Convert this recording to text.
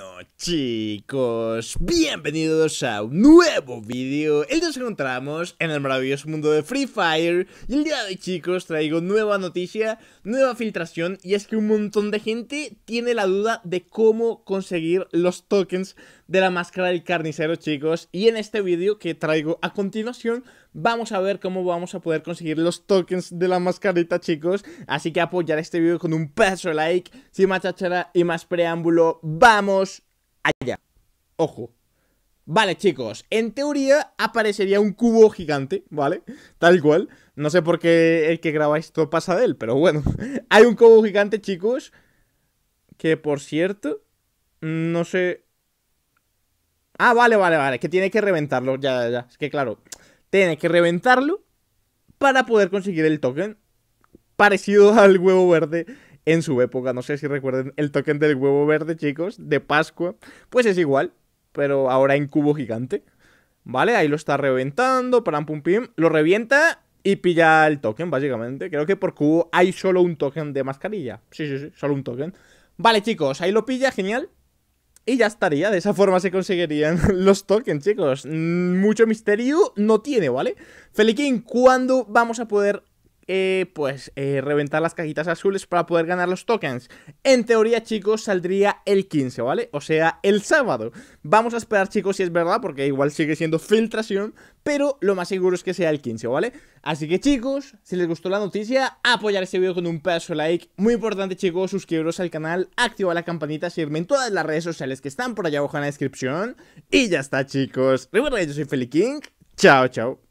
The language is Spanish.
Bueno chicos, bienvenidos a un nuevo vídeo El nos encontramos en el maravilloso mundo de Free Fire Y el día de hoy chicos traigo nueva noticia, nueva filtración Y es que un montón de gente tiene la duda de cómo conseguir los tokens de la máscara del carnicero chicos Y en este vídeo que traigo a continuación Vamos a ver cómo vamos a poder conseguir los tokens de la mascarita chicos Así que apoyar este vídeo con un pedazo like sin más chachara y más preámbulo, vamos allá. Ojo. Vale, chicos, en teoría aparecería un cubo gigante, ¿vale? Tal cual. No sé por qué el que graba esto pasa de él, pero bueno. Hay un cubo gigante, chicos. Que por cierto, no sé. Ah, vale, vale, vale. Que tiene que reventarlo. Ya, ya, ya. Es que claro, tiene que reventarlo para poder conseguir el token. Parecido al huevo verde en su época. No sé si recuerden el token del huevo verde, chicos, de Pascua. Pues es igual, pero ahora en cubo gigante. ¿Vale? Ahí lo está reventando, param pum Lo revienta y pilla el token, básicamente. Creo que por cubo hay solo un token de mascarilla. Sí, sí, sí, solo un token. Vale, chicos, ahí lo pilla, genial. Y ya estaría, de esa forma se conseguirían los tokens, chicos. Mm, mucho misterio no tiene, ¿vale? Feliquín, ¿cuándo vamos a poder eh, pues eh, reventar las cajitas azules para poder ganar los tokens. En teoría, chicos, saldría el 15, ¿vale? O sea, el sábado. Vamos a esperar, chicos, si es verdad, porque igual sigue siendo filtración, pero lo más seguro es que sea el 15, ¿vale? Así que, chicos, si les gustó la noticia, apoyar este video con un pedazo like. Muy importante, chicos, suscribiros al canal, activar la campanita, seguirme en todas las redes sociales que están por allá abajo en la descripción. Y ya está, chicos. que yo soy King Chao, chao.